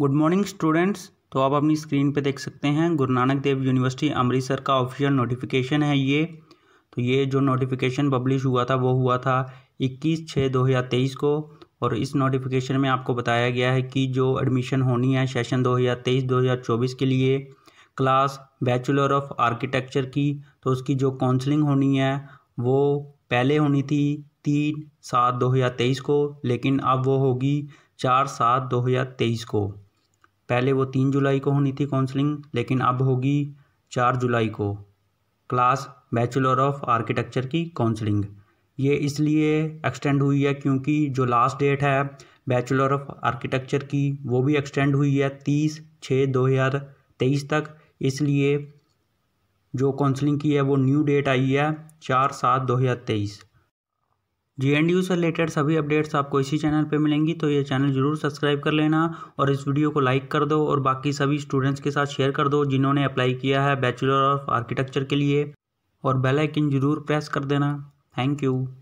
good morning students तो आप अपनी स्क्रीन पे देख सकते हैं गुरु नानक देव यूनिवर्सिटी अमृतसर का ऑफिशियल नोटिफिकेशन है ये तो ये जो नोटिफिकेशन पब्लिश हुआ था वो हुआ था 21 छः 2023 को और इस नोटिफिकेशन में आपको बताया गया है कि जो एडमिशन होनी है सेशन 2023-2024 के लिए क्लास बैचलर ऑफ आर्किटेक्चर की तो उसकी जो काउंसलिंग होनी है वो पहले होनी थी तीन सात तेईस को लेकिन अब वो होगी चार सात दो हजार तेईस को पहले वो तीन जुलाई को होनी थी काउंसलिंग लेकिन अब होगी चार जुलाई को क्लास बैचलर ऑफ आर्किटेक्चर की काउंसलिंग ये इसलिए एक्सटेंड हुई है क्योंकि जो लास्ट डेट है बैचलर ऑफ आर्किटेक्चर की वो भी एक्सटेंड हुई है तीस छः दो हज़ार तेईस तक इसलिए जो काउंसलिंग की है वो न्यू डेट आई है चार सात दो हज़ार तेईस जे एंड यू से रिलेटेड सभी अपडेट्स आपको इसी चैनल पे मिलेंगी तो ये चैनल जरूर सब्सक्राइब कर लेना और इस वीडियो को लाइक कर दो और बाकी सभी स्टूडेंट्स के साथ शेयर कर दो जिन्होंने अप्लाई किया है बैचलर ऑफ आर्किटेक्चर के लिए और बेल आइकन जरूर प्रेस कर देना थैंक यू